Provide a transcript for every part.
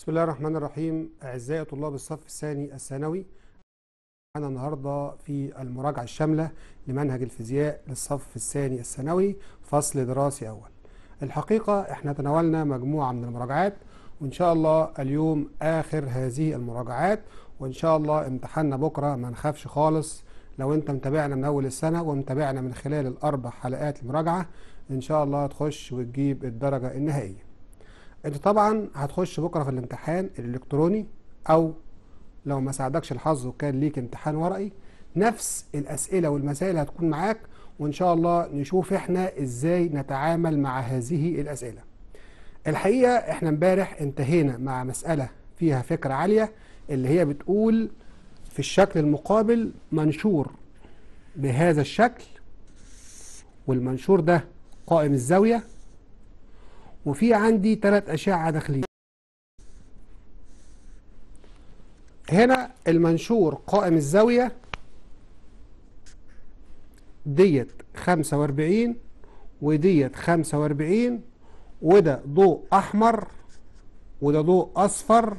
بسم الله الرحمن الرحيم أعزائي طلاب الصف الثاني الثانوي معانا النهارده في المراجعة الشاملة لمنهج الفيزياء للصف الثاني الثانوي فصل دراسي أول الحقيقة احنا تناولنا مجموعة من المراجعات وإن شاء الله اليوم آخر هذه المراجعات وإن شاء الله امتحاننا بكرة ما نخافش خالص لو أنت متابعنا من أول السنة ومتابعنا من خلال الأربع حلقات المراجعة إن شاء الله تخش وتجيب الدرجة النهائية انت طبعا هتخش بكره في الامتحان الالكتروني او لو ما ساعدكش الحظ وكان ليك امتحان ورقي نفس الاسئله والمسائل هتكون معاك وان شاء الله نشوف احنا ازاي نتعامل مع هذه الاسئله الحقيقه احنا امبارح انتهينا مع مساله فيها فكره عاليه اللي هي بتقول في الشكل المقابل منشور بهذا الشكل والمنشور ده قائم الزاويه وفي عندي ثلاث أشعة داخليه هنا المنشور قائم الزاوية ديت 45 وديت 45 وده ضوء أحمر وده ضوء أصفر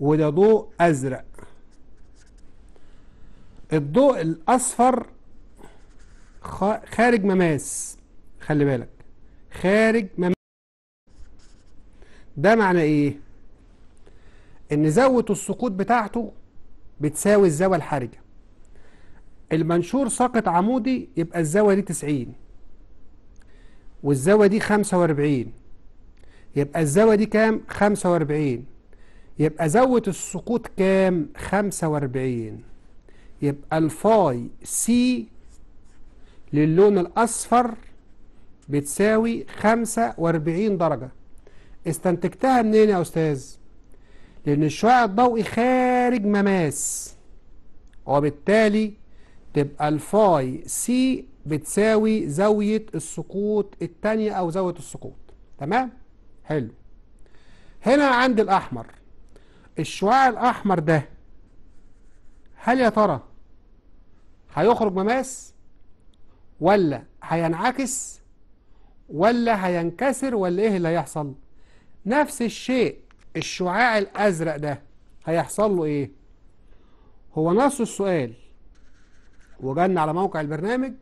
وده ضوء أزرق الضوء الأصفر خارج مماس خلي بالك خارج مماس ده معنى ايه ان زاوية السقوط بتاعته بتساوي الزاوية الحرجة المنشور ساقط عمودي يبقى الزاوية دي 90 والزاوية دي 45 يبقى الزاوية دي كام 45 يبقى زاوية السقوط كام 45 يبقى الفاي سي للون الأصفر بتساوي 45 درجة استنتجتها منين يا أستاذ لأن الشعاع الضوئي خارج مماس وبالتالي تبقى الفاي سي بتساوي زاوية السقوط التانية أو زاوية السقوط تمام؟ حلو هنا عند الأحمر الشعاع الأحمر ده هل يا ترى هيخرج مماس ولا هينعكس ولا هينكسر ولا ايه اللي هيحصل؟ نفس الشيء الشعاع الأزرق ده هيحصل له إيه؟ هو نص السؤال وجدنا على موقع البرنامج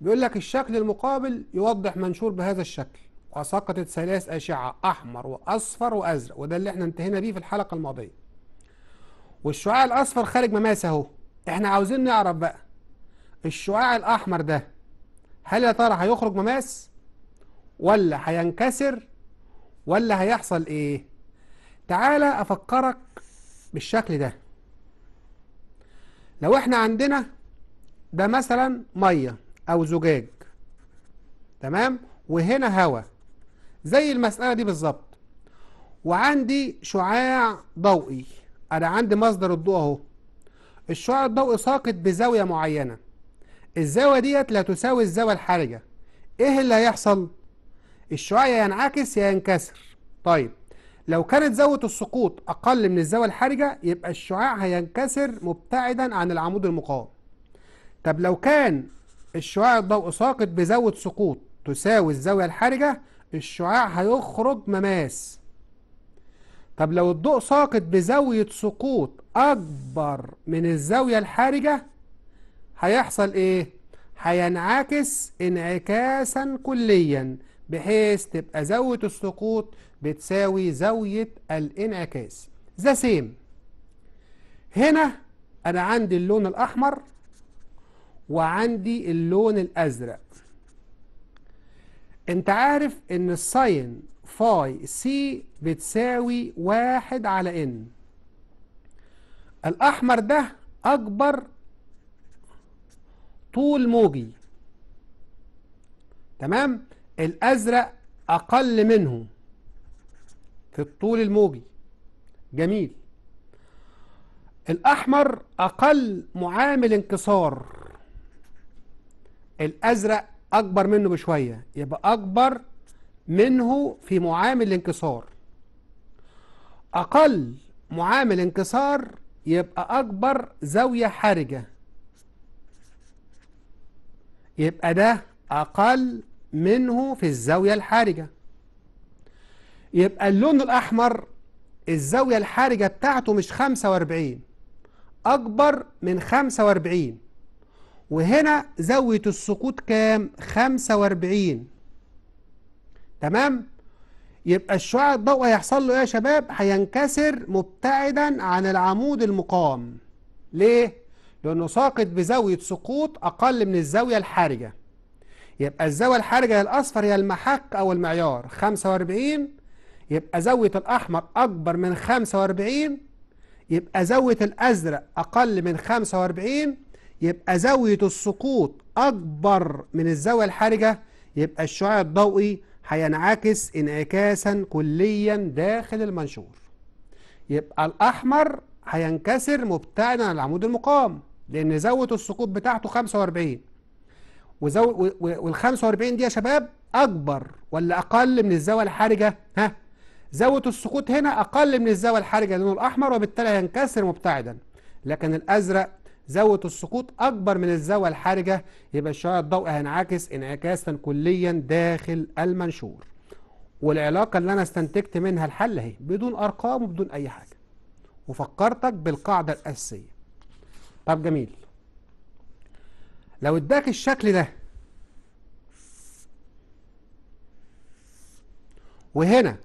بيقول لك الشكل المقابل يوضح منشور بهذا الشكل وسقطت ثلاث أشعة أحمر وأصفر وأزرق وده اللي احنا انتهينا بيه في الحلقة الماضية والشعاع الأصفر خارج مماس أهو احنا عاوزين نعرف بقى الشعاع الأحمر ده هل يا ترى هيخرج مماس ولا هينكسر ولا هيحصل ايه تعالى افكرك بالشكل ده لو احنا عندنا ده مثلا ميه او زجاج تمام وهنا هواء زي المسألة دي بالظبط وعندي شعاع ضوئي أنا عندي مصدر الضوء أهو الشعاع الضوئي ساقط بزاوية معينة الزاوية ديت لا تساوي الزاوية الحرجة إيه اللي هيحصل؟ الشعاع ينعكس ينكسر طيب لو كانت زاوية السقوط أقل من الزاوية الحرجة يبقى الشعاع هينكسر مبتعدا عن العمود المقاوم طب لو كان الشعاع الضوء ساقط بزاوية سقوط تساوي الزاوية الحرجة الشعاع هيخرج مماس طب لو الضوء ساقط بزاوية سقوط أكبر من الزاوية الحرجة هيحصل إيه؟ هينعكس انعكاسا كليا بحيث تبقى زاوية السقوط بتساوي زاوية الانعكاس ذا سيم هنا أنا عندي اللون الأحمر وعندي اللون الأزرق أنت عارف إن الساين فاي سي بتساوي واحد على إن الأحمر ده أكبر طول موجي تمام؟ الأزرق أقل منه في الطول الموجي جميل الأحمر أقل معامل انكسار الأزرق أكبر منه بشوية يبقى أكبر منه في معامل الانكسار أقل معامل انكسار يبقى أكبر زاوية حرجة يبقى ده أقل منه في الزاوية الحارجة يبقى اللون الأحمر الزاوية الحارجة بتاعته مش 45 أكبر من 45 وهنا زاوية السقوط كام 45 تمام يبقى الشعاع الضوء هيحصل له ايه يا شباب هينكسر مبتعدا عن العمود المقام ليه لانه ساقط بزاويه سقوط اقل من الزاويه الحارجه يبقى الزاوية الحرجة الأصفر هي المحك أو المعيار 45 يبقى زاوية الأحمر أكبر من 45 يبقى زاوية الأزرق أقل من 45 يبقى زاوية السقوط أكبر من الزاوية الحرجة يبقى الشعاع الضوئي هينعكس انعكاسا كليا داخل المنشور يبقى الأحمر هينكسر مبتعدا عن العمود المقام لأن زاوية السقوط بتاعته 45 وزو وال 45 دقيقة شباب أكبر ولا أقل من الزاوية الحرجة ها زاوية السقوط هنا أقل من الزاوية الحرجة لانه الأحمر وبالتالي هينكسر مبتعدا لكن الأزرق زاوية السقوط أكبر من الزاوية الحرجة يبقى الشعاع الضوئي هينعكس انعكاسا كليا داخل المنشور والعلاقة اللي أنا استنتجت منها الحل أهي بدون أرقام وبدون أي حاجة وفكرتك بالقاعدة الأساسية طب جميل لو اداك الشكل ده وهنا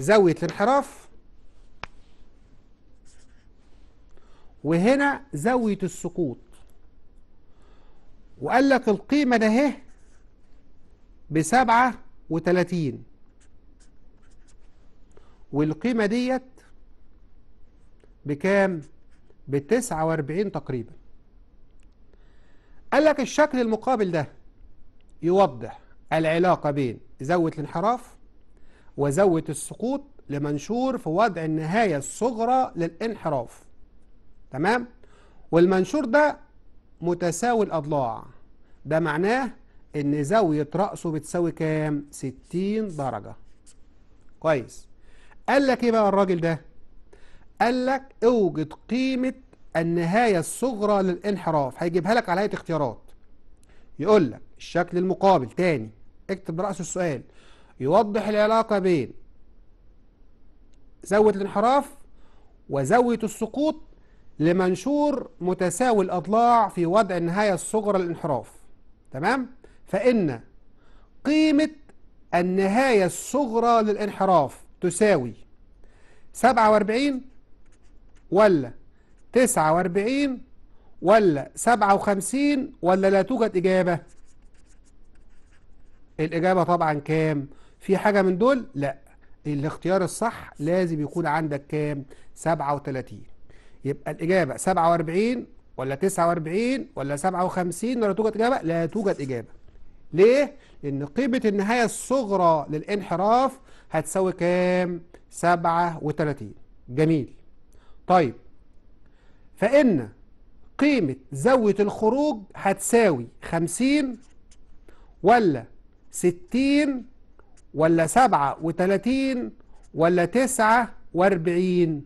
زاوية الانحراف وهنا زاوية السقوط وقال لك القيمة ده اهي بسبعة وتلاتين والقيمة ديت بكام؟ بتسعة واربعين تقريبا قال لك الشكل المقابل ده يوضح العلاقة بين زاوية الانحراف وزاوية السقوط لمنشور في وضع النهاية الصغرى للانحراف تمام والمنشور ده متساوي الأضلاع ده معناه ان زاوية رأسه بتساوي كام 60 درجة كويس قال لك ايه بقى الراجل ده قال لك اوجد قيمة النهاية الصغرى للانحراف هيجيبها لك على هيئة اختيارات يقول لك الشكل المقابل تاني اكتب رأس السؤال يوضح العلاقة بين زاوية الانحراف وزاوية السقوط لمنشور متساوي الأضلاع في وضع النهاية الصغرى للانحراف تمام؟ فإن قيمة النهاية الصغرى للانحراف تساوي 47 ولا تسعة واربعين ولا سبعة وخمسين ولا لا توجد إجابة الإجابة طبعا كام في حاجة من دول لا الاختيار الصح لازم يكون عندك كام 37 يبقى الإجابة 47 ولا 49 ولا 57 ولا توجد إجابة لا توجد إجابة ليه؟ لأن قيمة النهاية الصغرى للانحراف هتساوي كام 37 جميل طيب فإن قيمة زاوية الخروج هتساوي خمسين ولا ستين ولا سبعة وتلاتين ولا تسعة واربعين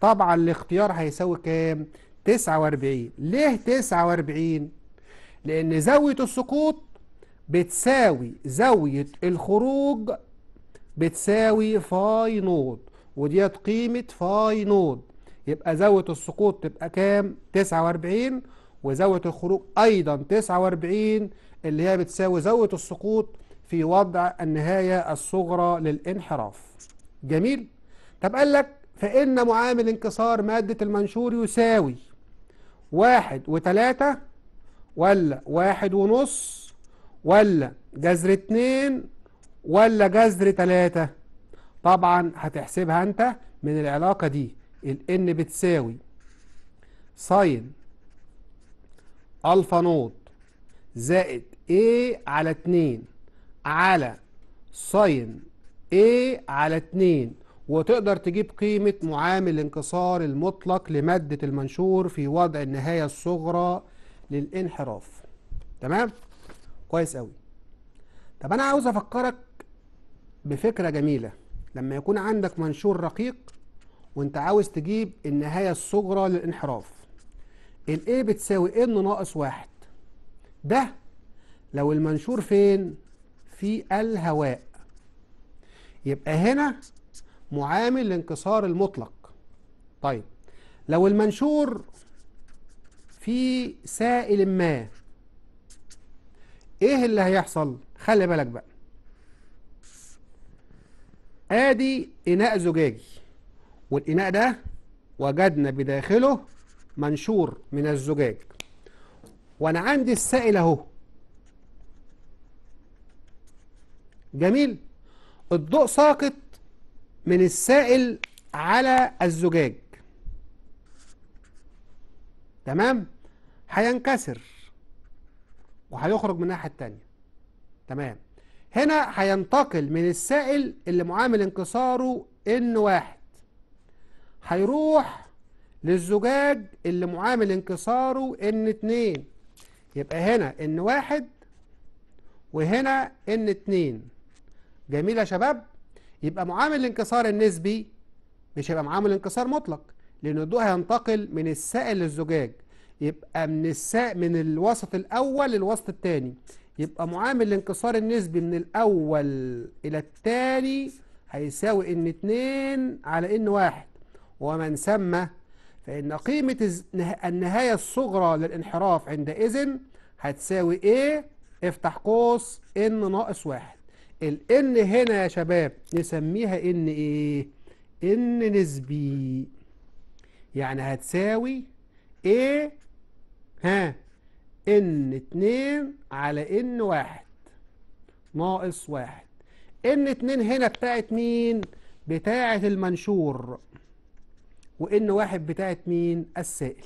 طبعا الاختيار هيساوي كام تسعة واربعين ليه تسعة واربعين لأن زاوية السقوط بتساوي زاوية الخروج بتساوي فاي نود وديت قيمة فاي نود يبقى زاوية السقوط تبقى كام 49 وزاوية الخروج أيضا 49 اللي هي بتساوي زاوية السقوط في وضع النهاية الصغرى للانحراف جميل طب قال لك فإن معامل انكسار مادة المنشور يساوي واحد وتلاتة ولا واحد ونص ولا جذر اتنين ولا جذر تلاتة طبعا هتحسبها انت من العلاقة دي ال N بتساوي ساين ألفا نوت زائد ايه على 2 على ساين ايه على 2 وتقدر تجيب قيمة معامل الانكسار المطلق لمادة المنشور في وضع النهاية الصغرى للانحراف تمام؟ كويس قوي طب أنا عاوز أفكرك بفكرة جميلة لما يكون عندك منشور رقيق وانت عاوز تجيب النهاية الصغرى للانحراف ال بتساوي ان ناقص واحد ده لو المنشور فين في الهواء يبقى هنا معامل الانكسار المطلق طيب لو المنشور في سائل ما ايه اللي هيحصل خلي بالك بقى ادي اناء زجاجي والإناء ده وجدنا بداخله منشور من الزجاج وأنا عندي السائل أهو جميل الضوء ساقط من السائل على الزجاج تمام هينكسر وهيخرج من الناحية التانية تمام هنا هينتقل من السائل اللي معامل انكساره ان واحد هيروح للزجاج اللي معامل انكساره ان اتنين يبقى هنا ان واحد وهنا ان اتنين جميل يا شباب يبقى معامل الانكسار النسبي مش هيبقى معامل انكسار مطلق لان الضوء هينتقل من السائل للزجاج يبقى من السائل من الوسط الاول للوسط الثاني يبقى معامل الانكسار النسبي من الاول الى الثاني هيساوي ان اتنين على ان واحد ومن سمى فإن قيمة النهاية الصغرى للانحراف عند إذن هتساوي ايه افتح قوس ان ناقص واحد الان هنا يا شباب نسميها ان ايه ان نسبي يعني هتساوي ايه ها ان اتنين على ان واحد ناقص واحد ان اتنين هنا بتاعت مين بتاعت المنشور وان واحد بتاعت مين السائل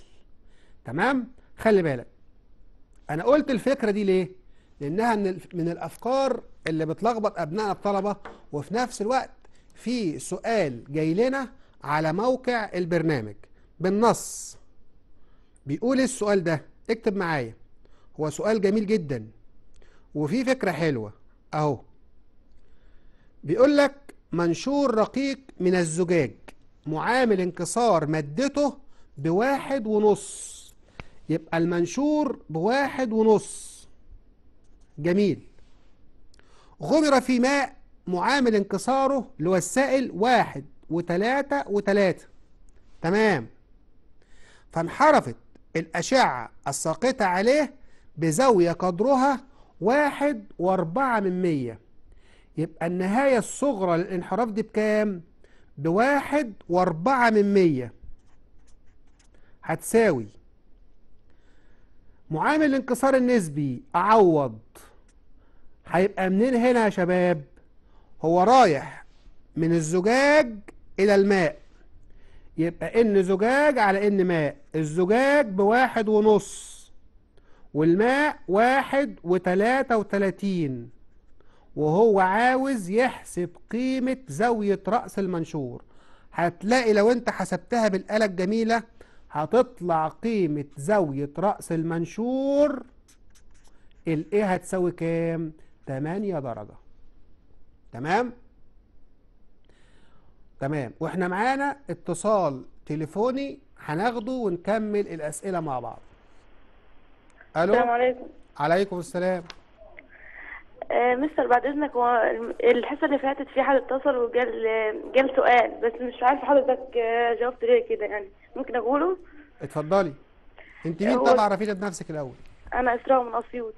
تمام خلي بالك انا قلت الفكره دي ليه لانها من, من الافكار اللي بتلخبط ابناء الطلبه وفي نفس الوقت في سؤال جاي لنا على موقع البرنامج بالنص بيقول السؤال ده اكتب معايا هو سؤال جميل جدا وفي فكرة حلوة اهو بيقول لك منشور رقيق من الزجاج معامل انكسار مادته بواحد ونص يبقى المنشور بواحد ونص جميل غمر في ماء معامل انكساره اللي هو السائل واحد وتلاتة وتلاتة تمام فانحرفت الأشعة الساقطة عليه بزاوية قدرها واحد واربعة من مية يبقى النهاية الصغرى للانحراف دي بكام؟ بواحد واربعة من مية هتساوي معامل الانكسار النسبي أعوض هيبقى منين هنا يا شباب هو رايح من الزجاج إلى الماء يبقى إن زجاج على إن ماء الزجاج بواحد ونص والماء واحد وتلاتة وتلاتين وهو عاوز يحسب قيمة زاوية رأس المنشور هتلاقي لو انت حسبتها بالآلة الجميلة هتطلع قيمة زاوية رأس المنشور الايه هتساوي كام 8 درجة تمام تمام واحنا معانا اتصال تليفوني هناخده ونكمل الأسئلة مع بعض الو السلام عليكم عليكم السلام آه، مستر بعد اذنك هو الحصه اللي فاتت في حد اتصل وجال جال سؤال بس مش عارفه حضرتك آه، جاوبت ليه كده يعني ممكن اقوله اتفضلي انت مين طبعا عرفينا بنفسك الاول انا اسراء من اسيوط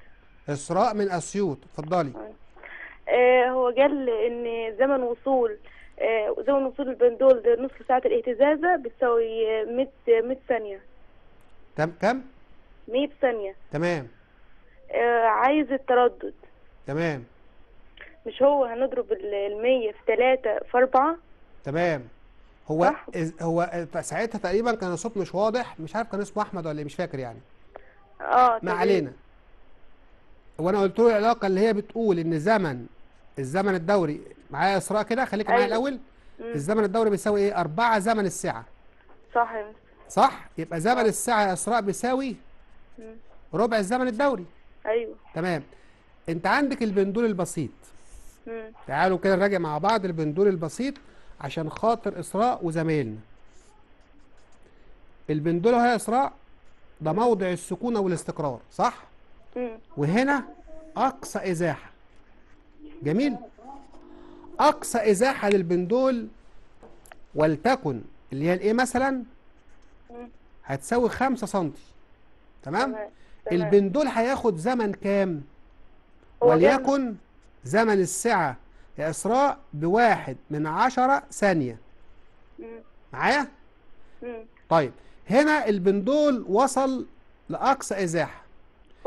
اسراء من اسيوط اتفضلي آه, آه، هو قال ان زمن وصول آه زمن وصول البندول ده نصف ساعه الاهتزازه بتساوي 100 100 ثانيه تم كم 100 ثانيه تمام آه عايز التردد تمام مش هو هنضرب ال 100 في 3 في 4 تمام هو صح؟ هو ساعتها تقريبا كان الصوت مش واضح مش عارف كان اسمه احمد ولا إيه، مش فاكر يعني اه ما علينا وانا قلت له العلاقه اللي هي بتقول ان زمن الزمن الدوري معايا اسراء كده خليك معايا أيوة. الاول مم. الزمن الدوري بيساوي ايه 4 زمن الساعه صح صح يبقى زمن الساعه يا اسراء بيساوي ربع الزمن الدوري ايوه تمام انت عندك البندول البسيط مم. تعالوا كده نراجع مع بعض البندول البسيط عشان خاطر اسراء وزمايلنا البندول هي اسراء ده موضع السكون والاستقرار صح مم. وهنا اقصى ازاحة جميل اقصى ازاحة للبندول ولتكن اللي هي الايه مثلا هتساوي 5 سم تمام البندول هياخد زمن كام وليكن زمن السعة يا إسراء بواحد من عشرة ثانية معايا؟ طيب هنا البندول وصل لأقصى إزاحة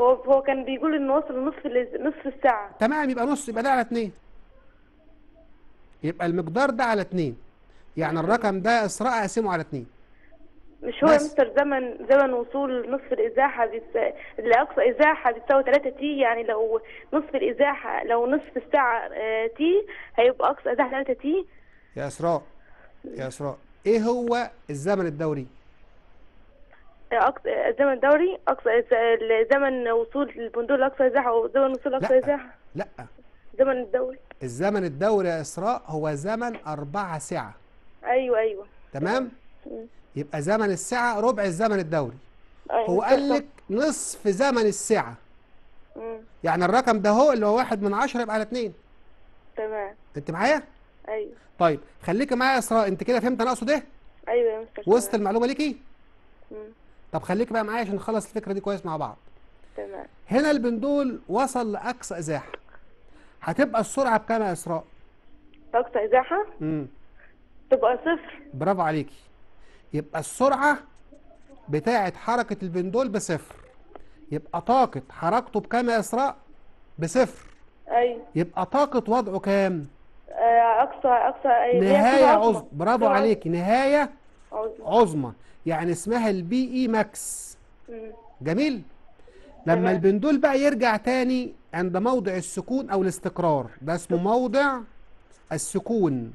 هو هو كان بيقول إنه وصل نصف نصف الساعة تمام يبقى نص يبقى ده على اتنين يبقى المقدار ده على اتنين يعني الرقم ده إسراء أقسمه على اتنين مش هو يا مستر زمن زمن وصول نصف الازاحه لاقصى ازاحه بتساوي 3 تي يعني لو نصف الازاحه لو نصف الساعه تي آه، هيبقى اقصى ازاحه 3 تي يا اسراء يا اسراء ايه هو الزمن الدوري؟ آه، آه، الزمن الدوري اقصى زمن وصول البندول لاقصى ازاحه وزمن وصول لاقصى ازاحه لا الزمن الدوري الزمن الدوري يا اسراء هو زمن 4 ساعه ايوه ايوه تمام؟ م. يبقى زمن الساعه ربع الزمن الدوري أيوة هو قال لك نصف زمن الساعه مم. يعني الرقم ده هو اللي هو واحد من عشرة يبقى على اتنين تمام انت معايا ايوه طيب خليكي معايا يا اسراء انت كده فهمت انا اقصد ايه ايوه يا مستر وسط المعلومه ليكي طب خليكي بقى معايا عشان نخلص الفكره دي كويس مع بعض تمام هنا البندول وصل لاقصى ازاحه هتبقى السرعه بكام يا اسراء اقصى ازاحه امم تبقى صفر برافو عليكي يبقى السرعه بتاعه حركه البندول بصفر يبقى طاقه حركته بكام يا اسراء بصفر ايوه يبقى طاقه وضعه كام آه، اقصى اقصى نهايه عظمى برافو عليكي نهايه عظمى يعني اسمها البي اي ماكس جميل لما البندول بقى يرجع تاني عند موضع السكون او الاستقرار ده اسمه موضع السكون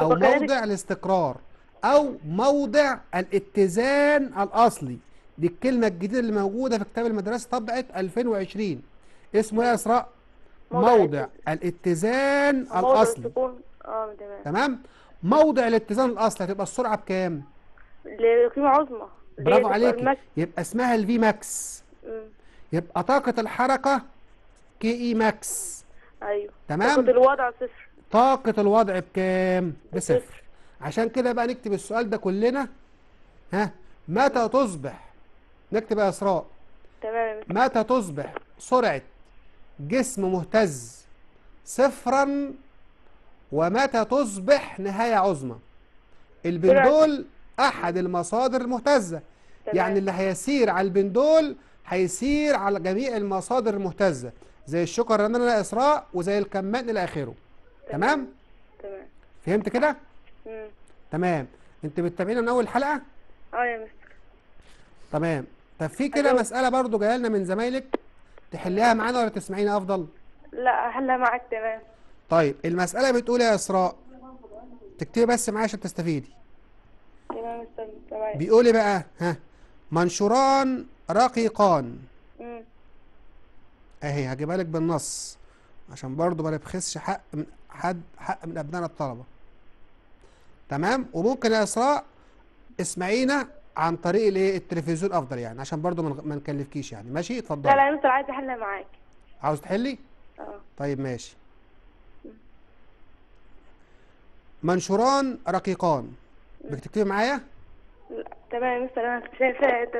او موضع الاستقرار أو موضع الاتزان الأصلي دي الكلمة الجديدة اللي موجودة في كتاب المدرسة طبعة 2020 اسمه ايه يا إسراء؟ موضع, الاتزان الأصلي آه، تمام موضع الاتزان الأصلي هتبقى السرعة بكام؟ لقيمة عظمى برافو عليك يبقى اسمها الفي ماكس يبقى طاقة الحركة كي اي ماكس ايوه تمام طاقة الوضع صفر طاقة الوضع بكام؟ بصفر عشان كده بقى نكتب السؤال ده كلنا ها متى تصبح نكتب يا اسراء تمام متى تصبح سرعه جسم مهتز صفرا ومتى تصبح نهايه عظمى البندول احد المصادر المهتزه يعني اللي هيسير على البندول هيسير على جميع المصادر المهتزه زي الشكر الرنانه الاسراء وزي الكمان الى اخره تمام تمام فهمت كده مم. تمام انت بتتابعينا من اول حلقه اه يا مستر تمام طب في كده مساله برضو جايه لنا من زمايلك تحليها معانا ولا تسمعينا افضل لا احلها معاك تمام طيب المساله بتقول يا اسراء تكتبي بس معايا عشان تستفيدي تمام تمام بيقول إيه بقى ها منشوران رقيقان اهي هجيبها لك بالنص عشان برضه ما نبخسش حق من حد حق من ابنائنا الطلبه تمام وممكن يا اسراء اسمعينا عن طريق الايه التلفزيون افضل يعني عشان برضو ما نكلفكيش يعني ماشي اتفضلي لا لا انت عايز احل معاك عاوز تحلي اه طيب ماشي منشوران رقيقان بتكتبي معايا تمام مستر انا شايفه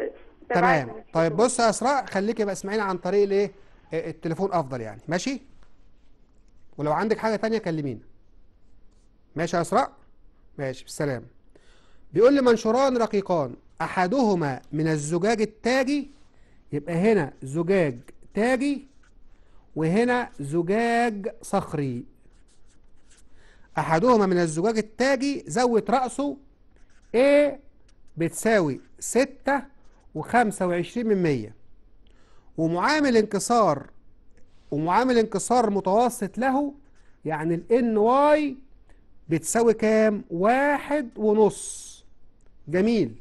تمام طيب بص يا اسراء خليكي بقى اسمعينا عن طريق الايه آه، التليفون افضل يعني ماشي ولو عندك حاجه ثانيه كلمينا ماشي يا اسراء ماشي بالسلام بيقول لي منشوران رقيقان احدهما من الزجاج التاجي يبقى هنا زجاج تاجي وهنا زجاج صخري احدهما من الزجاج التاجي زود رأسه A بتساوي 6 و25 من 100 ومعامل انكسار ومعامل انكسار متوسط له يعني ال واي بتساوي كام واحد ونص جميل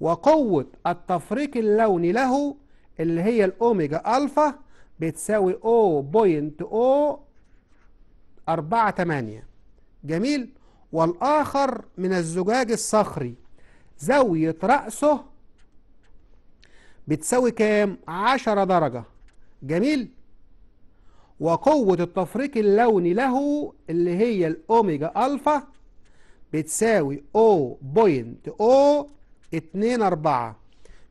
وقوة التفريق اللوني له اللي هي الأوميجا ألفا بتساوي 0.048 جميل والآخر من الزجاج الصخري زاوية رأسه بتساوي كام؟ 10 درجة جميل وقوة التفريق اللوني له اللي هي الأوميجا ألفا بتساوي أربعة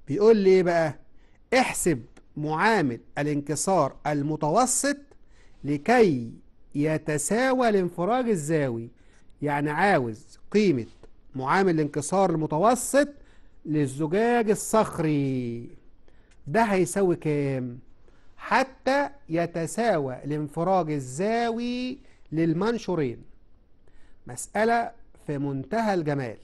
بيقول لي إيه بقى؟ احسب معامل الانكسار المتوسط لكي يتساوى الانفراج الزاوي يعني عاوز قيمة معامل الانكسار المتوسط للزجاج الصخري ده هيساوي كام؟ حتى يتساوى الانفراج الزاوي للمنشورين مسألة في منتهى الجمال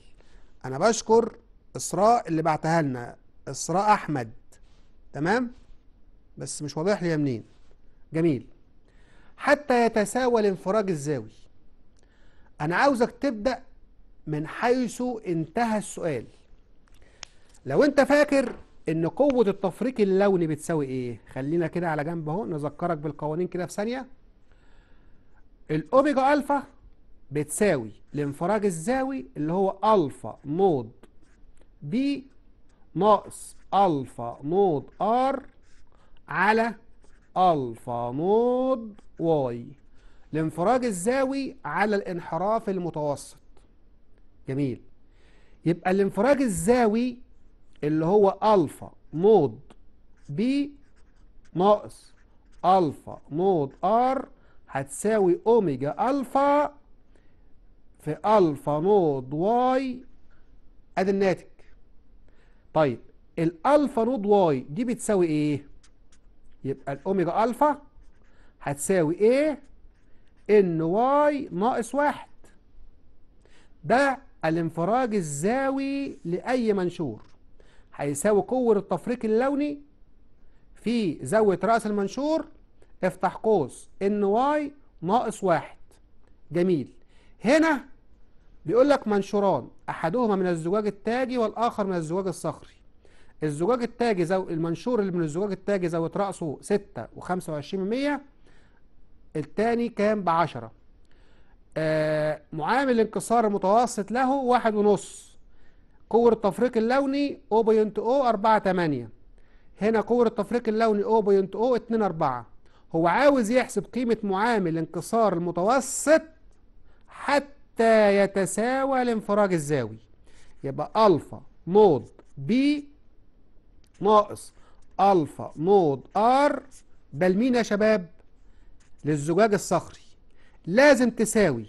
أنا بشكر إسراء اللي بعتها لنا إسراء أحمد تمام بس مش واضح لي منين جميل حتى يتساوى الانفراج الزاوي أنا عاوزك تبدأ من حيث انتهى السؤال لو أنت فاكر ان قوة التفريق اللوني بتساوي ايه خلينا كده على جنب اهو نذكرك بالقوانين كده في ثانية الاوميجا الفا بتساوي الانفراج الزاوي اللي هو الفا مود بي ناقص الفا مود ار على الفا مود واي الانفراج الزاوي على الانحراف المتوسط جميل يبقى الانفراج الزاوي اللي هو الفا مود بي ناقص الفا مود ار هتساوي اوميجا الفا في الفا نود واي ادي الناتج طيب الالفا نود واي دي بتساوي ايه يبقى الاوميجا الفا هتساوي ايه ان واي ناقص واحد ده الانفراج الزاوي لاي منشور هيساوي قوة التفريق اللوني في زاوية رأس المنشور افتح قوس ان واي ناقص واحد جميل هنا بيقول لك منشوران احدهما من الزجاج التاجي والاخر من الزجاج الصخري الزجاج التاجي زو المنشور اللي من الزجاج التاجي زاوية رأسه 6 و25% التاني كام ب 10 آه معامل الانكسار المتوسط له واحد ونص قوة التفريق اللوني 0.0 4 8 هنا قوة التفريق اللوني 0.0 2 4 هو عاوز يحسب قيمة معامل انكسار المتوسط حتى يتساوى الانفراج الزاوي يبقى ألفا مود بي ناقص ألفا مود ار ده يا شباب؟ للزجاج الصخري لازم تساوي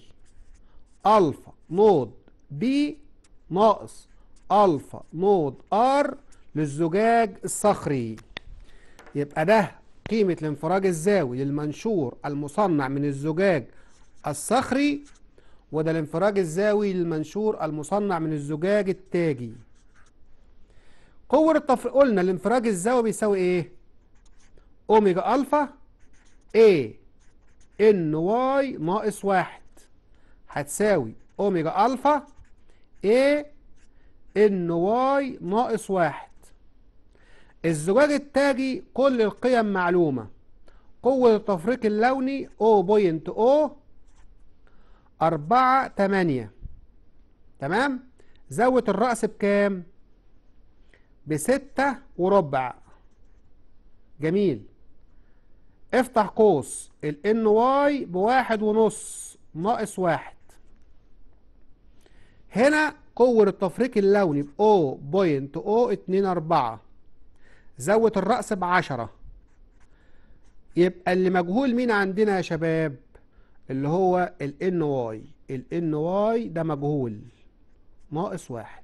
ألفا مود بي ناقص الفا نود ار للزجاج الصخري يبقى ده قيمة الانفراج الزاوي للمنشور المصنع من الزجاج الصخري وده الانفراج الزاوي للمنشور المصنع من الزجاج التاجي قوة التفريق قلنا الانفراج الزاوي بيساوي ايه؟ اوميجا الفا A ان واي ناقص واحد هتساوي اوميجا الفا A ان واي ناقص واحد الزجاج التاجي كل القيم معلومة قوة التفريق اللوني او اربعه تمانيه تمام زاوية الرأس بكام بستة وربع جميل افتح قوس ال ان واي بواحد ونص ناقص واحد هنا قوة التفريق اللوني ب أربعة زود الرأس ب 10 يبقى اللي مجهول مين عندنا يا شباب اللي هو ال ان واي ال ان واي ده مجهول ناقص واحد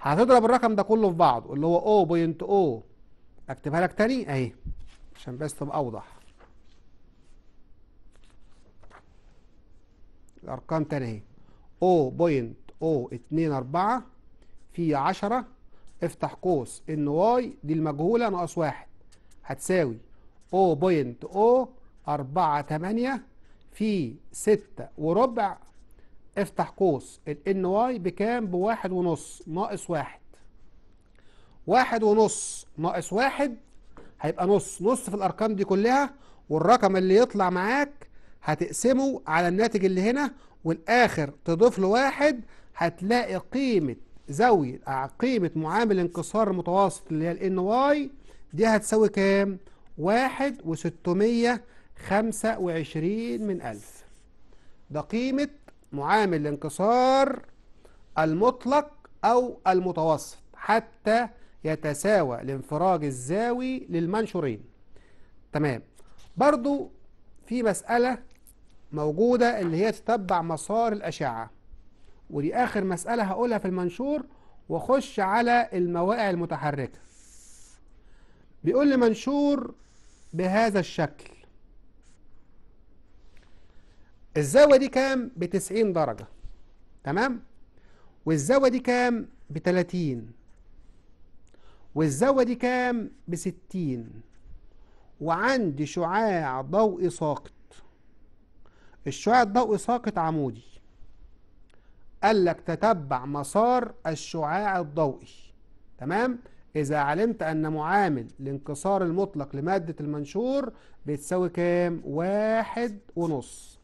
هتضرب الرقم ده كله في بعضه اللي هو O اكتبها لك تاني اهي عشان بس تبقى اوضح الارقام تاني اهي بوينت او 2 4 في 10 افتح قوس ان واي دي المجهوله ناقص واحد هتساوي او او بوينت 4 8 في 6 وربع افتح قوس ان واي بكام بواحد ونص ناقص واحد واحد ونص ناقص واحد هيبقى نص نص في الارقام دي كلها والرقم اللي يطلع معاك هتقسمه على الناتج اللي هنا والاخر تضيف له واحد هتلاقي قيمة زاوية آه، قيمة معامل انكسار المتوسط اللي هي الان واي دي هتساوي كام؟ واحد وستمية خمسة وعشرين من ألف ده قيمة معامل الانكسار المطلق أو المتوسط حتى يتساوى الانفراج الزاوي للمنشورين تمام برضو في مسألة موجودة اللي هي تتبع مسار الأشعة ودي آخر مسألة هقولها في المنشور وخش على المواقع المتحركة بيقول لي منشور بهذا الشكل الزاوية دي كام بتسعين درجة تمام والزاوية دي كام بتلاتين والزاوية دي كام بستين وعندي شعاع ضوئي ساقط الشعاع الضوئي ساقط عمودي قال لك تتبع مسار الشعاع الضوئي تمام إذا علمت أن معامل الانكسار المطلق لمادة المنشور بتساوي كام؟ واحد ونص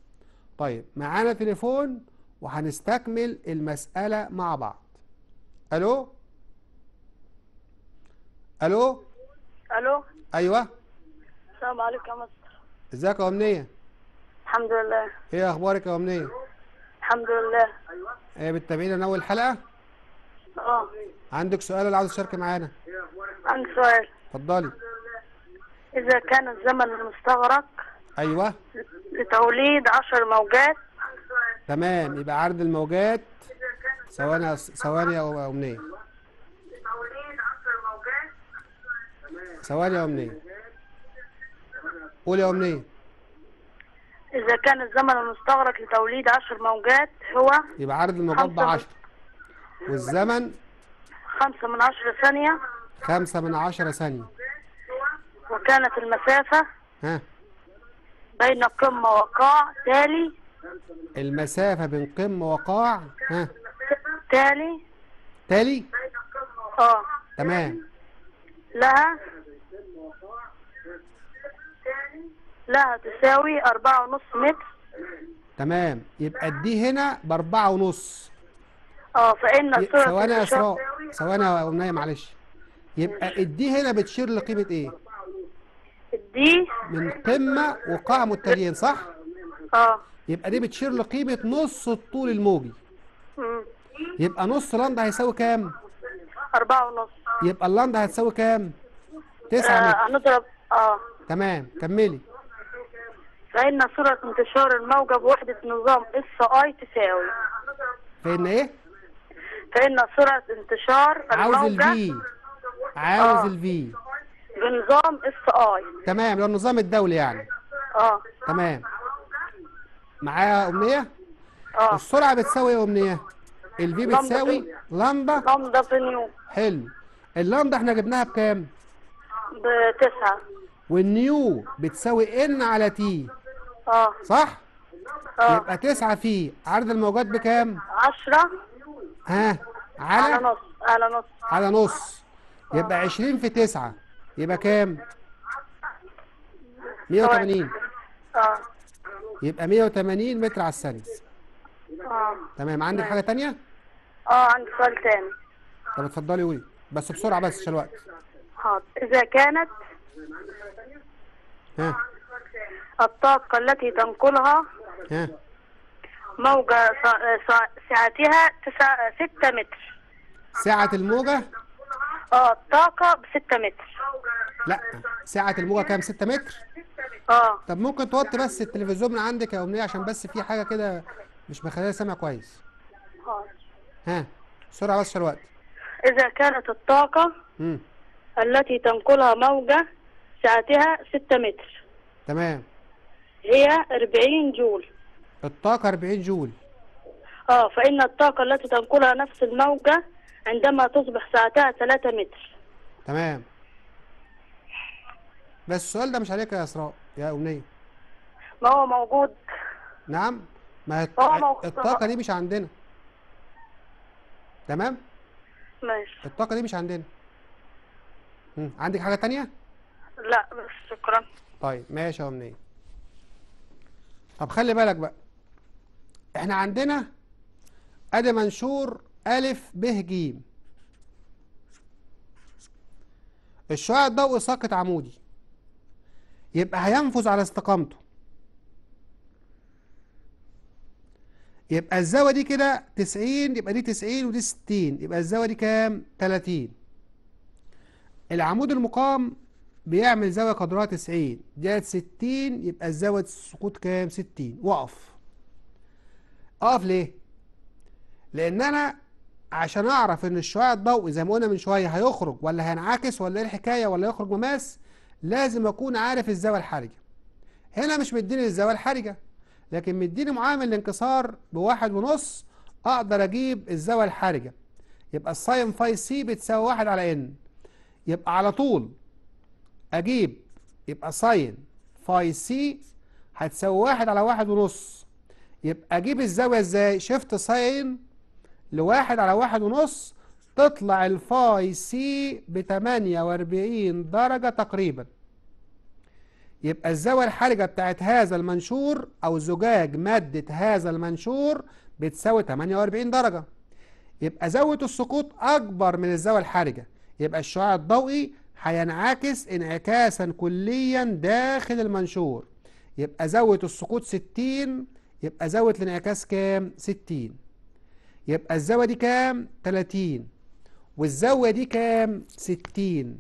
طيب معانا تليفون وهنستكمل المسألة مع بعض ألو ألو ألو أيوه السلام عليكم يا مصر ازيك يا أمنية؟ الحمد لله إيه أخبارك يا أمنية؟ الحمد لله أيوه ايه بالتابعين من اول حلقه اه عندك سؤال ولا عاوز تشاركي معانا عندي سؤال اتفضلي اذا كان الزمن المستغرق ايوه لتوليد 10 موجات تمام يبقى عرض الموجات ثواني ثواني او امنيه ثواني يا امنيه قول يا امنيه إذا كان الزمن المستغرق لتوليد 10 موجات هو يبقى عدد الموجات ب 10 والزمن 5 من 10 ثانية 5 من 10 ثانية وكانت المسافة ها بين قمة وقاع تالي المسافة بين قمة وقاع ها تالي تالي اه تمام لها لها تساوي ونص متر تمام يبقى دي هنا ب ونص اه فان السرعه ثواني يا اسراء ثواني يا امنيه معلش يبقى الدي هنا بتشير لقيمه ايه؟ الدي من قمه وقاع متجهين صح؟ اه يبقى دي بتشير لقيمه نص الطول الموجي مم. يبقى نص لندا هيساوي كام؟ ونص يبقى اللندا هتساوي كام؟ 9 آه متر هنضرب اه تمام كملي فإن سرعة انتشار الموجة بوحدة نظام اس اي تساوي فإن إيه؟ فإن سرعة انتشار الموجة عاوز الفي عاوز آه. الفي بنظام اس اي تمام لو النظام الدولي يعني اه تمام معايا أمنية؟ اه السرعة بتساوي إيه يا أمنية؟ الفي بتساوي لندا لندا في نيو حلو اللندا احنا جبناها بكام؟ بتسعة والنيو بتساوي ان على تي اه صح؟ اه يبقى 9 في عرض الموجات بكام؟ 10 ها على على نص على نص على نص يبقى 20 في 9 يبقى كام؟ 180 آه. اه يبقى 180 متر على الثانية اه تمام عندك حاجة تانية؟ اه عندي سؤال تاني طب اتفضلي قولي بس بسرعة بس عشان الوقت حاضر إذا كانت ها الطاقة التي تنقلها موجة سعتها تسعة ستة متر سعة الموجة؟ اه الطاقة بستة متر لا سعة الموجة كام ستة متر؟ اه طب ممكن توطي بس التلفزيون من عندك يا أمنية عشان بس في حاجة كده مش مخليها سامع كويس آه. ها بسرعة بس في الوقت إذا كانت الطاقة مم. التي تنقلها موجة سعتها ستة متر تمام هي 40 جول الطاقة 40 جول اه فإن الطاقة التي تنقلها نفس الموجة عندما تصبح ساعتها 3 متر تمام بس السؤال ده مش عليك يا اسراء يا امنيه ما هو موجود نعم ما هي الطاقه دي مش عندنا تمام ماشي الطاقه دي مش عندنا مم. عندك حاجه تانية لا بس شكرا طيب ماشي يا امنيه طب خلي بالك بقى احنا عندنا ادي منشور ا ب ج الشعاع الضوئي ساقط عمودي يبقى هينفذ على استقامته يبقى الزاوية دي كده 90 يبقى دي 90 ودي 60 يبقى الزاوية دي كام 30 العمود المقام بيعمل زاوية قدرها 90 جت 60 يبقى الزاوية السقوط كام 60 واقف اقف ليه لان انا عشان اعرف ان الشعاع الضوئي زي ما قلنا من شوية هيخرج ولا هينعكس ولا ايه الحكاية ولا يخرج مماس لازم اكون عارف الزاوية الحرجة هنا مش مديني الزاوية الحرجة لكن مديني معامل الانكسار بواحد ونص اقدر اجيب الزاوية الحرجة يبقى الساين فاي سي بتساوي واحد على ان يبقى على طول اجيب يبقى ساين فاي سي هتساوي واحد على واحد ونص يبقى اجيب الزاوية ازاي شفت ساين لواحد على واحد ونص تطلع الفاي سي بتمانية واربعين درجة تقريبا يبقى الزاوية الحرجة بتاعت هذا المنشور أو زجاج مادة هذا المنشور بتساوي 48 درجة يبقى زاوية السقوط أكبر من الزاوية الحرجة يبقى الشعاع الضوئي هينعكس انعكاسا كليا داخل المنشور يبقى زاوية السقوط 60 يبقى زاوية الانعكاس كام 60 يبقى الزاوية دي كام 30 والزاوية دي كام 60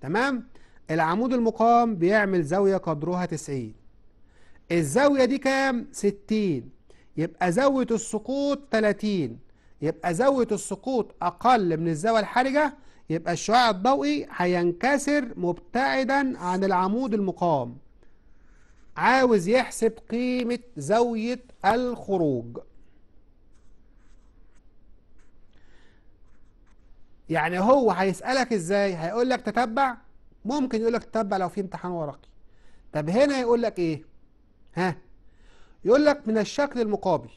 تمام العمود المقام بيعمل زاوية قدرها 90 الزاوية دي كام 60 يبقى زاوية السقوط 30 يبقى زاوية السقوط أقل من الزاوية الحرجة يبقى الشعاع الضوئي هينكسر مبتعدا عن العمود المقام عاوز يحسب قيمة زاوية الخروج يعني هو هيسألك ازاي هيقول لك تتبع ممكن يقول لك تتبع لو في امتحان ورقي طب هنا يقول لك ايه ها يقول لك من الشكل المقابل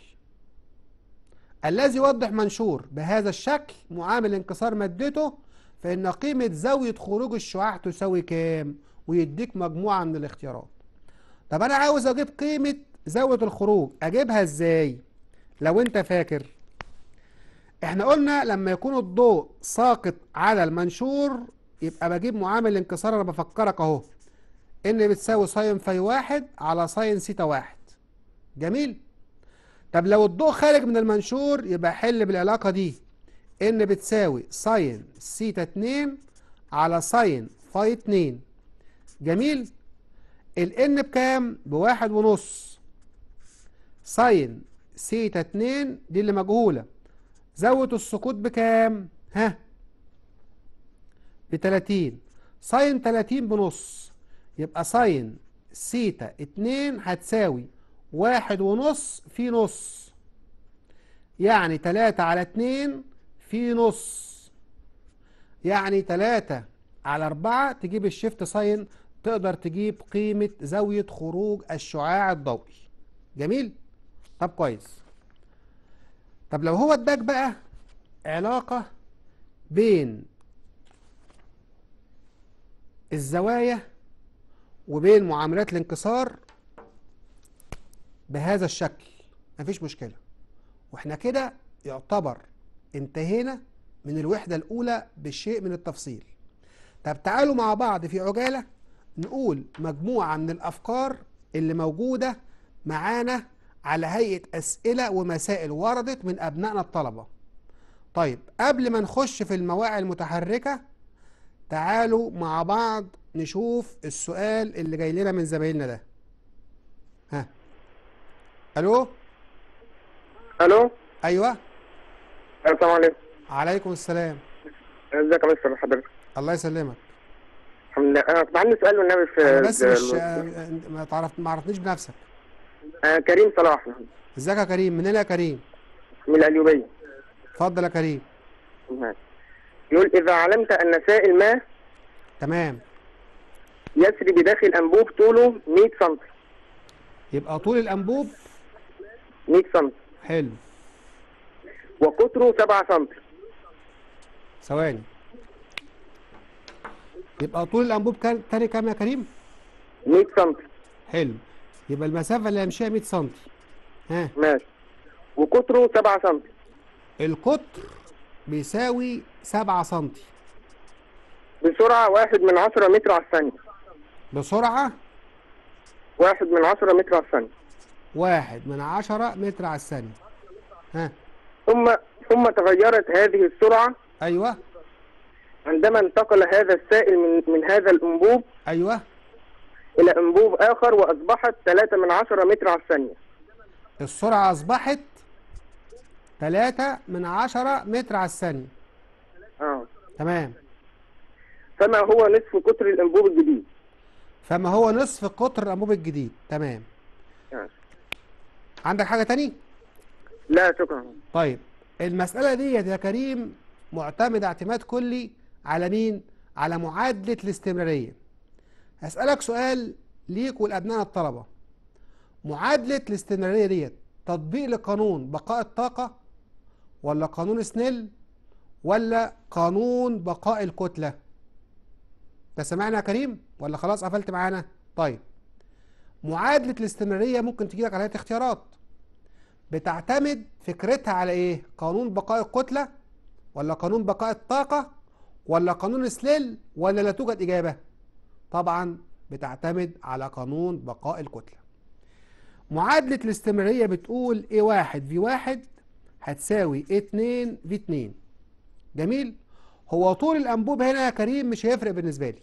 الذي يوضح منشور بهذا الشكل معامل انكسار مادته فإن قيمة زاوية خروج الشعاع تساوي كام ويديك مجموعة من الاختيارات طب أنا عاوز أجيب قيمة زاوية الخروج أجيبها إزاي لو أنت فاكر احنا قلنا لما يكون الضوء ساقط على المنشور يبقى بجيب معامل الانكسار انا بفكرك اهو ان بتساوي ساين فاي واحد على ساين سيتا واحد جميل طب لو الضوء خارج من المنشور يبقى حل بالعلاقه دي ان بتساوي ساين سيتا 2 على ساين فاي 2 جميل الان بكام بواحد ونص ساين سيتا 2 دي اللي مجهولة زود السقوط بكام ها ب 30 ساين 30 بنص يبقى ساين سيتا 2 هتساوي واحد ونص في نص يعني 3 على 2 في نص يعني 3 على 4 تجيب الشيفت ساين تقدر تجيب قيمة زاوية خروج الشعاع الضوئي جميل طب كويس طب لو هو اداك بقى علاقة بين الزوايا وبين معاملات الانكسار بهذا الشكل مفيش مشكلة واحنا كده يعتبر انتهينا من الوحدة الأولى بالشيء من التفصيل طب تعالوا مع بعض في عجالة نقول مجموعة من الأفكار اللي موجودة معانا على هيئة أسئلة ومسائل وردت من أبنائنا الطلبة طيب قبل ما نخش في المواعي المتحركة تعالوا مع بعض نشوف السؤال اللي جاي لنا من زمايلنا ده ها ألو ألو أيوه السلام عليكم عليكم السلام ازيك يا مستر حضرتك الله يسلمك الحمد لله انا عندي سؤال والنبي في بس مش ما تعرف ما عرفتنيش بنفسك آه كريم صلاح ازيك يا كريم منين يا كريم من القليوبيه اتفضل يا كريم يقول اذا علمت ان سائل ما تمام يسري بداخل انبوب طوله 100 سم يبقى طول الانبوب 100 سم حلو وقطره 7 سم ثواني يبقى طول الانبوب تاني كام يا كريم 100 سم حلو يبقى المسافه اللي همشيها 100 سم ها ماشي وقطره 7 سم القطر بيساوي 7 سم بسرعه 1 من 10 متر على الثانيه بسرعه 1 من 10 متر على الثانيه 1 من 10 متر على الثانيه ها ثم ثم تغيرت هذه السرعة أيوة عندما انتقل هذا السائل من من هذا الأنبوب أيوة إلى أنبوب آخر وأصبحت 3 من 10 متر على الثانية السرعة أصبحت 3 من 10 متر على الثانية آه تمام فما هو نصف قطر الأنبوب الجديد فما هو نصف قطر الأنبوب الجديد تمام آه. عندك حاجة تانية؟ لا شكرا طيب المسألة دي يا كريم معتمدة اعتماد كلي على مين؟ على معادلة الاستمرارية هسألك سؤال ليك والأبناء الطلبة معادلة الاستمرارية ديت تطبيق لقانون بقاء الطاقة ولا قانون سنيل ولا قانون بقاء الكتلة تسمعنا يا كريم ولا خلاص قفلت معانا طيب معادلة الاستمرارية ممكن تجيلك على ثلاث اختيارات بتعتمد فكرتها على ايه قانون بقاء الكتلة ولا قانون بقاء الطاقة ولا قانون سليل ولا لا توجد إجابة طبعا بتعتمد على قانون بقاء الكتلة معادلة الاستمرارية بتقول A1 V1 هتساوي A2 V2 جميل هو طول الأنبوب هنا يا كريم مش هيفرق بالنسبة لي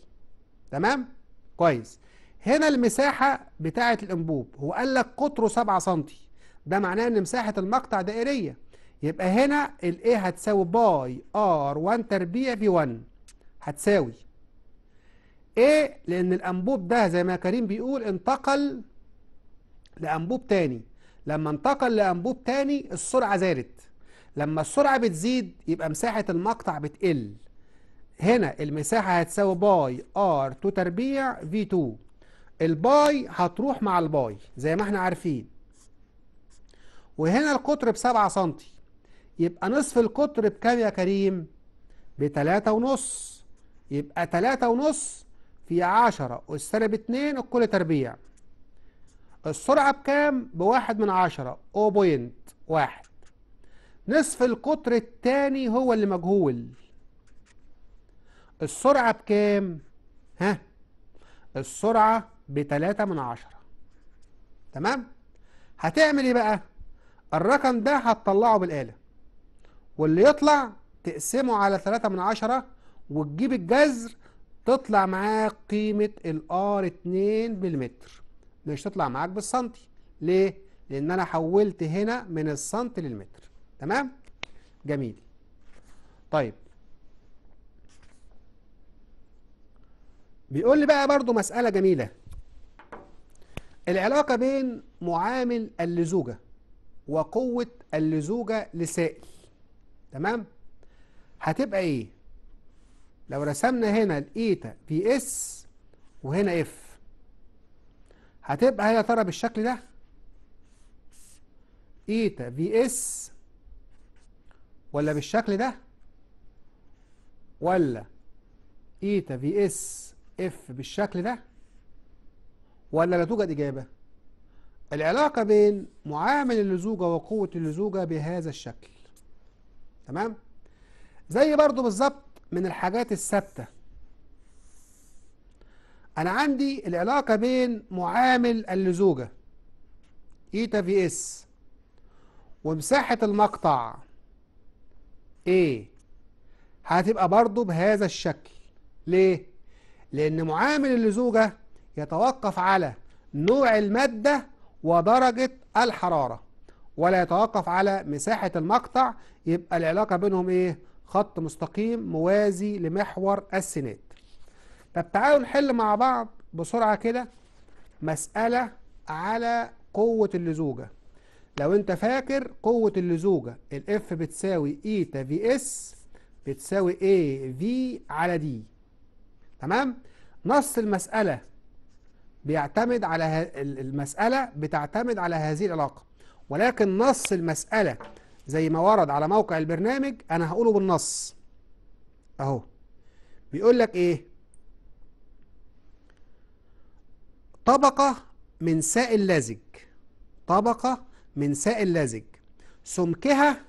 تمام كويس هنا المساحة بتاعة الأنبوب هو قال لك قطره 7 سنتي ده معناه ان مساحة المقطع دائرية يبقى هنا الاي A هتساوي باي ار 1 تربيع في 1 هتساوي A لأن الأنبوب ده زي ما كريم بيقول انتقل لأنبوب تاني لما انتقل لأنبوب تاني السرعة زادت لما السرعة بتزيد يبقى مساحة المقطع بتقل هنا المساحة هتساوي باي ار 2 تربيع في 2 الباي هتروح مع الباي زي ما احنا عارفين وهنا القطر بسبعة سنتي يبقى نصف القطر بكام يا كريم بتلاتة ونص يبقى تلاتة ونص في عشرة والسالب اتنين الكل تربيع السرعة بكام بواحد من عشرة او بوينت واحد نصف القطر التاني هو اللي مجهول السرعة بكام ها السرعة بتلاتة من عشرة تمام هتعمل ايه بقى الرقم ده هتطلعه بالآلة واللي يطلع تقسمه على 3 من عشرة وتجيب الجذر تطلع معاك قيمة الار 2 بالمتر مش تطلع معاك بالسنتي ليه؟ لأن أنا حولت هنا من السنتي للمتر تمام؟ جميل طيب بيقول لي بقى برضو مسألة جميلة العلاقة بين معامل اللزوجة وقوة اللزوجة لسائل تمام هتبقى ايه لو رسمنا هنا الايتا في اس وهنا اف هتبقى هي يا ترى بالشكل ده ايتا في اس ولا بالشكل ده ولا ايتا في اس اف بالشكل ده ولا لا توجد اجابه العلاقة بين معامل اللزوجة وقوة اللزوجة بهذا الشكل تمام زي برضو بالظبط من الحاجات الثابتة أنا عندي العلاقة بين معامل اللزوجة إيتا e في إس ومساحة المقطع إيه هتبقى برضو بهذا الشكل ليه؟ لأن معامل اللزوجة يتوقف على نوع المادة ودرجة الحرارة ولا يتوقف على مساحة المقطع يبقى العلاقة بينهم ايه خط مستقيم موازي لمحور السينات طب تعالوا نحل مع بعض بسرعة كده مسألة على قوة اللزوجة لو انت فاكر قوة اللزوجة الاف بتساوي ايتا e في اس بتساوي اي في على دي تمام نص المسألة بيعتمد على المسألة بتعتمد على هذه العلاقة ولكن نص المسألة زي ما ورد على موقع البرنامج أنا هقوله بالنص أهو بيقول لك إيه طبقة من سائل لزج طبقة من سائل لزج سمكها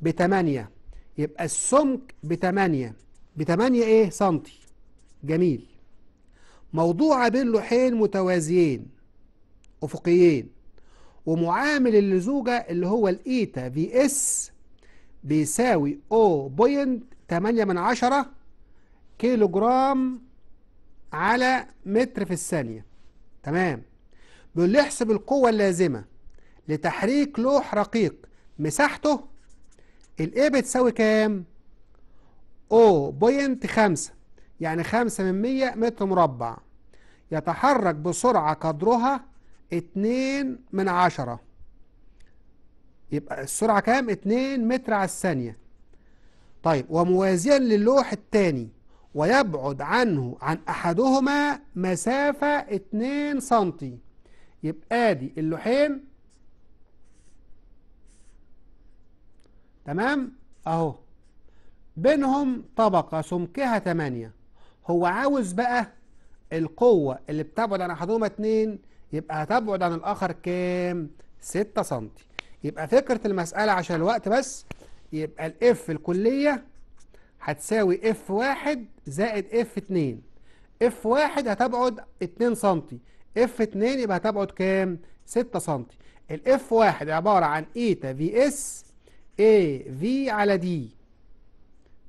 بتمانية يبقى السمك بتمانية بتمانية إيه سنتي جميل موضوعة بين لوحين متوازيين أفقيين ومعامل اللزوجة اللي هو الإيتا في إس بيساوي بوينت 0.8 من عشرة كيلو جرام على متر في الثانية تمام بيقول لي احسب القوة اللازمة لتحريك لوح رقيق مساحته الايه بتساوي كام؟ بوينت خمسة يعني خمسة من مية متر مربع يتحرك بسرعة قدرها اتنين من عشرة يبقى السرعة كام؟ اتنين متر على الثانية طيب وموازيا للوح التاني ويبعد عنه عن أحدهما مسافة اتنين سنتي يبقى ادي اللوحين تمام اهو بينهم طبقة سمكها تمانية هو عاوز بقى القوة اللي بتبعد عن أحدهما اتنين يبقى هتبعد عن الآخر كام؟ 6 سم يبقى فكرة المسألة عشان الوقت بس يبقى الإف الكلية هتساوي اف واحد زائد اف اتنين اف واحد هتبعد اتنين سنتي اف اتنين يبقى هتبعد كام؟ ستة سنتي الاف واحد عبارة عن ايتا في اس اي في على دي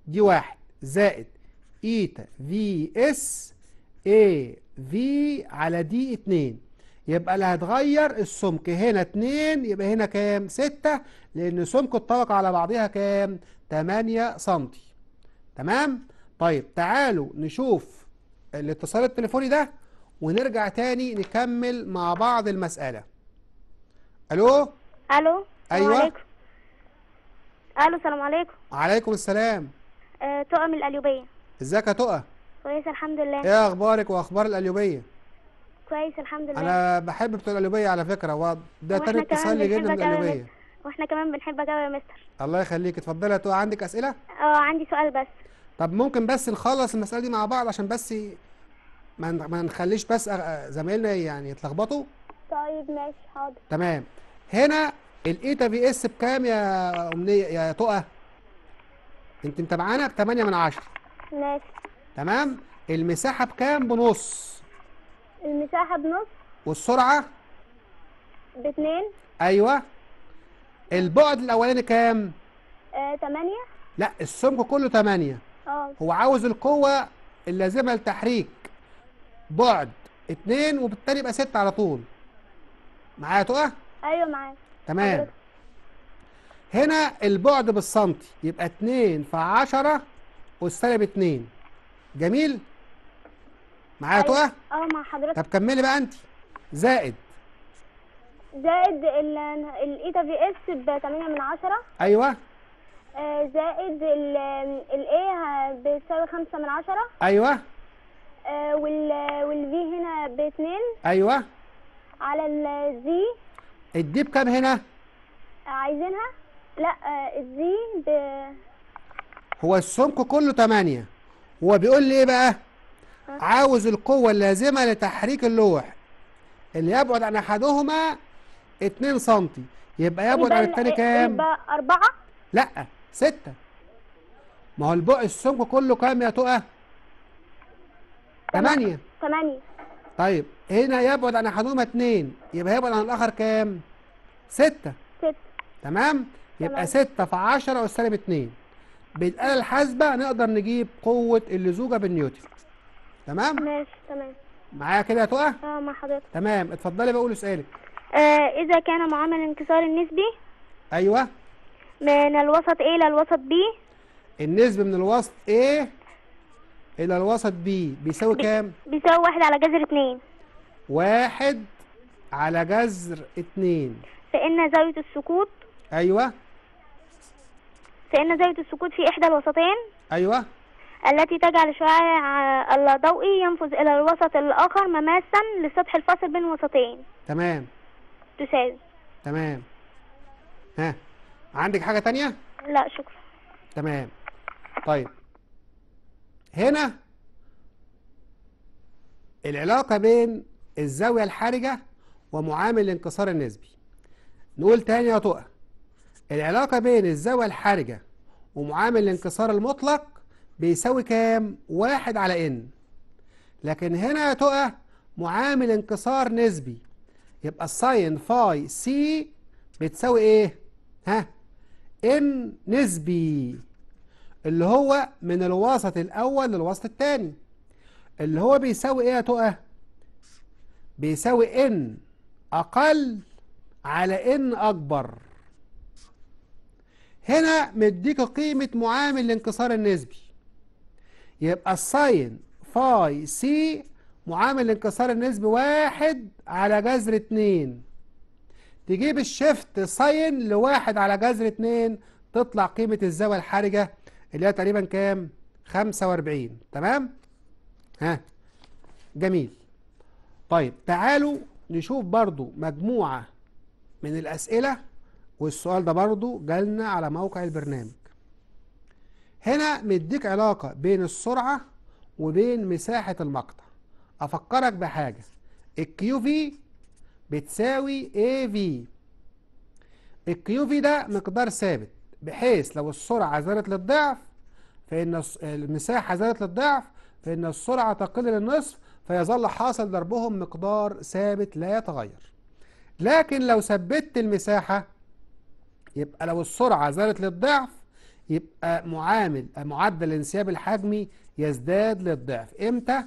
دي واحد زائد ايتا في اس اي في على دي اتنين يبقى اللي هتغير السمك هنا اتنين يبقى هنا كام ستة لان سمك الطبقة على بعضها كام تمانية سنتي تمام طيب تعالوا نشوف الاتصال التليفوني ده ونرجع تاني نكمل مع بعض المسألة الو الو ايوه عليكم. الو السلام عليكم وعليكم السلام أه، تؤم الاليوبيه ازيك يا تقى كويس الحمد لله ايه اخبارك واخبار القليوبيه كويس الحمد لله انا بحب بتوع القليوبيه على فكره وده تاني اتصال لي جدا من القليوبيه واحنا كمان بنحبك قوي يا مستر الله يخليك اتفضلي يا تقى عندك اسئله اه عندي سؤال بس طب ممكن بس نخلص المساله دي مع بعض عشان بس ما نخليش بس زمايلنا يعني يتلخبطوا طيب ماشي حاضر تمام هنا الايتا في اس بكام يا امنيه يا تقى انت انت ب 8 من 10 ماشي تمام المساحة بكام بنص المساحة بنص والسرعة باتنين ايوه البعد الاولاني كام آه، تمانية لا السمك كله تمانية اه هو عاوز القوة اللازمة للتحريك بعد اتنين وبالتالي يبقى ستة على طول معايا تقى ايوه معاك تمام حضرتك. هنا البعد بالسنتي يبقى اتنين في عشرة والسالب 2 جميل معايا تقى أيوة. اه مع حضرتك طب كملي بقى انت زائد زائد الايتا في اس ب 8 من 10 ايوه آه زائد الاي بتساوي 5 من 10 ايوه آه والفي هنا ب 2 ايوه على الزي الدي بكام هنا؟ عايزينها؟ لا أه، الزي ب هو السمك كله 8 هو بيقول لي ايه بقى عاوز القوة اللازمة لتحريك اللوح اللي يبعد عن احدهما 2 سم يبقى يبعد عن الثاني كام يبقى 4 لا 6 ما هو البق السمك كله كام يا تقى 8 8 طيب هنا يبعد عن احدهما 2 يبقى يبعد عن الاخر كام 6 6 تمام يبقى 6 في 10 والسالب 2 بالآلة الحاسبة نقدر نجيب قوة اللزوجة بالنيوتن تمام؟ ماشي تمام معايا كده يا تقى؟ اه مع حضرتك تمام اتفضلي بقول سؤالك آه إذا كان معامل الانكسار النسبي أيوه من الوسط A إلى الوسط B النسبة من الوسط A إلى الوسط B بيساوي كام؟ بيساوي واحد على جذر اتنين واحد على جذر اتنين فإن زاوية السكوت أيوه فإن زاوية السكوت في إحدى الوسطين أيوه التي تجعل شعاع الضوئي ينفذ إلى الوسط الآخر مماسا للسطح الفاصل بين الوسطين تمام تساوي تمام ها عندك حاجة تانية؟ لا شكرا تمام طيب هنا العلاقة بين الزاوية الحرجة ومعامل الانكسار النسبي نقول تاني يا طوقة العلاقة بين الزاوية الحرجة ومعامل الانكسار المطلق بيساوي كام؟ واحد على n لكن هنا يا تقى معامل انكسار نسبي يبقى الساين فاي سي بتساوي ايه؟ ها؟ n نسبي اللي هو من الوسط الأول للوسط الثاني اللي هو بيساوي ايه يا تقى؟ بيساوي n أقل على n أكبر هنا مديك قيمة معامل الانكسار النسبي يبقى الساين فاي سي معامل الانكسار النسبي واحد على جذر اتنين تجيب الشفت ساين لواحد على جذر اتنين تطلع قيمة الزاوية الحرجة اللي هي تقريبا كام؟ 45 تمام؟ ها جميل طيب تعالوا نشوف برضو مجموعة من الأسئلة والسؤال ده برضو جالنا على موقع البرنامج هنا مديك علاقة بين السرعة وبين مساحة المقطع أفكرك بحاجة الكيو في بتساوي اي في الكيو في ده مقدار ثابت بحيث لو السرعة زادت للضعف فإن المساحة زادت للضعف فإن السرعة تقل للنصف فيظل حاصل ضربهم مقدار ثابت لا يتغير لكن لو ثبتت المساحة يبقى لو السرعة زادت للضعف يبقى معامل معدل الانسياب الحجمي يزداد للضعف امتى؟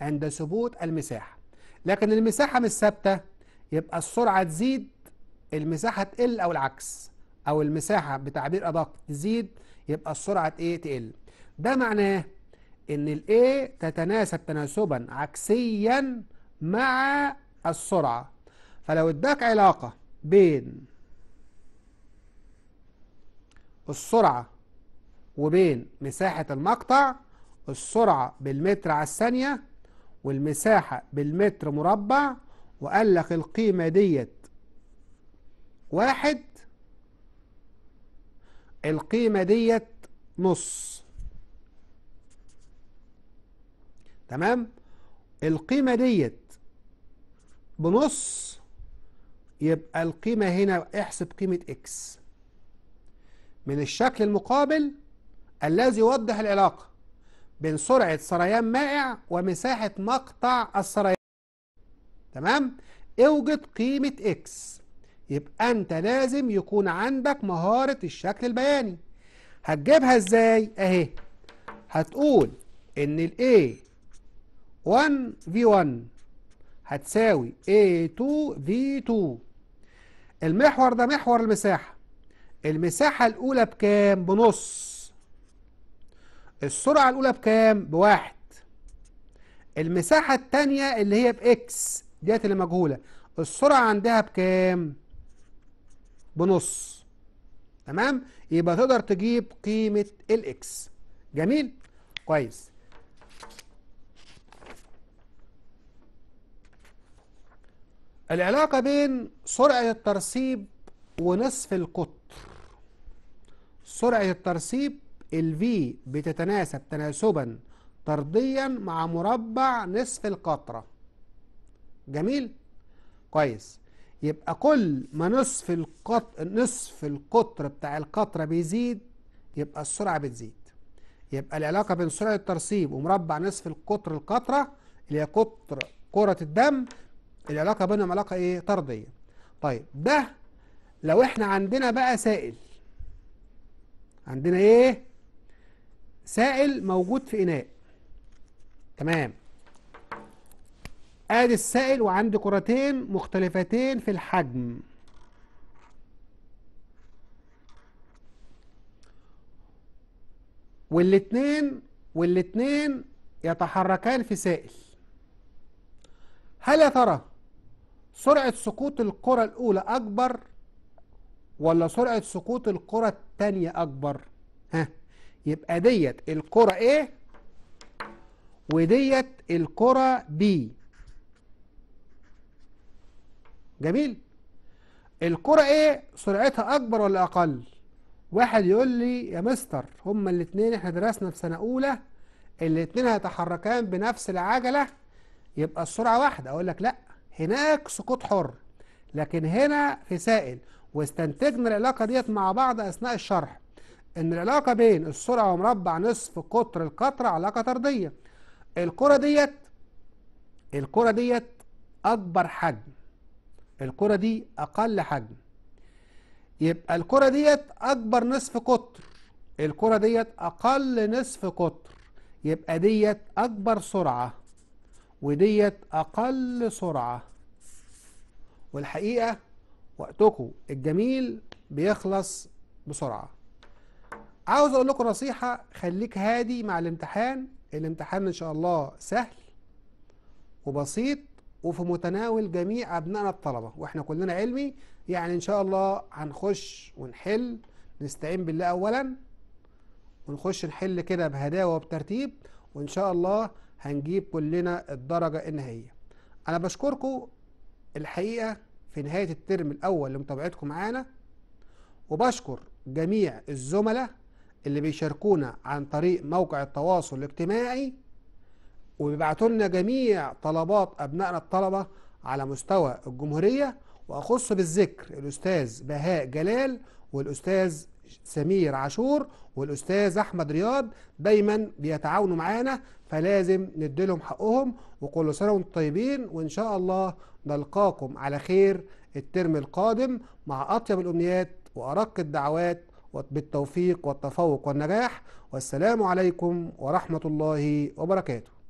عند ثبوت المساحة لكن المساحة مش ثابتة يبقى السرعة تزيد المساحة تقل أو العكس أو المساحة بتعبير أدق تزيد يبقى السرعة إيه تقل ده معناه إن الإيه تتناسب تناسبا عكسيا مع السرعة فلو اداك علاقة بين السرعة وبين مساحة المقطع السرعة بالمتر على الثانية والمساحة بالمتر مربع وقال لك القيمة ديت واحد القيمة ديت نص تمام القيمة ديت بنص يبقى القيمة هنا احسب قيمة اكس من الشكل المقابل الذي يوضح العلاقة بين سرعة سريان مائع ومساحة مقطع السريان تمام؟ اوجد قيمة x يبقى انت لازم يكون عندك مهارة الشكل البياني هتجيبها ازاي؟ اهي هتقول ان ال A 1 V 1 هتساوي A2 V2 المحور ده محور المساحة المساحة الأولى بكام؟ بنص السرعة الأولى بكام؟ بواحد المساحة التانية اللي هي بإكس ديت اللي مجهولة السرعة عندها بكام؟ بنص تمام؟ يبقى تقدر تجيب قيمة الإكس جميل؟ كويس العلاقة بين سرعة الترسيب ونصف القطر سرعة الترسيب ال V بتتناسب تناسبا طرديا مع مربع نصف القطرة جميل كويس يبقى كل ما نصف القطر نصف القطر بتاع القطرة بيزيد يبقى السرعة بتزيد يبقى العلاقة بين سرعة الترسيب ومربع نصف القطر القطرة اللي هي قطر كرة الدم العلاقة بينهم علاقة ايه طردية طيب ده لو احنا عندنا بقى سائل عندنا ايه سائل موجود في اناء تمام ادي السائل وعندي كرتين مختلفتين في الحجم والاتنين والاتنين يتحركان في سائل هل يا ترى سرعة سقوط الكرة الأولى أكبر ولا سرعة سقوط الكرة التانية أكبر ها يبقى ديت الكرة A وديت الكرة B جميل الكرة A سرعتها أكبر ولا أقل واحد يقول لي يا مستر هما الاتنين احنا درسنا في سنة أولى الاتنين هيتحركان بنفس العجلة يبقى السرعة واحدة أقول لك لأ هناك سقوط حر لكن هنا في سائل واستنتجنا العلاقة ديت مع بعض أثناء الشرح إن العلاقة بين السرعة ومربع نصف قطر القطر علاقة طردية الكرة ديت الكرة ديت أكبر حجم الكرة دي أقل حجم يبقى الكرة ديت أكبر نصف قطر الكرة ديت أقل نصف قطر يبقى ديت أكبر سرعة وديت أقل سرعة والحقيقة وقتكم الجميل بيخلص بسرعة عاوز اقول لكم نصيحة خليك هادي مع الامتحان الامتحان ان شاء الله سهل وبسيط وفي متناول جميع ابنائنا الطلبة واحنا كلنا علمي يعني ان شاء الله هنخش ونحل نستعين بالله اولا ونخش نحل كده بهداوة وبترتيب وان شاء الله هنجيب كلنا الدرجة النهائية انا بشكركم الحقيقة في نهاية الترم الأول لمتابعتكم معانا وبشكر جميع الزملاء اللي بيشاركونا عن طريق موقع التواصل الاجتماعي وبيبعتوا لنا جميع طلبات أبنائنا الطلبة على مستوى الجمهورية وأخص بالذكر الأستاذ بهاء جلال والأستاذ سمير عاشور والأستاذ أحمد رياض دايما بيتعاونوا معانا فلازم نديلهم حقهم وكل سنة وانتم طيبين وإن شاء الله نلقاكم على خير الترم القادم مع أطيب الأمنيات وأرق الدعوات بالتوفيق والتفوق والنجاح والسلام عليكم ورحمة الله وبركاته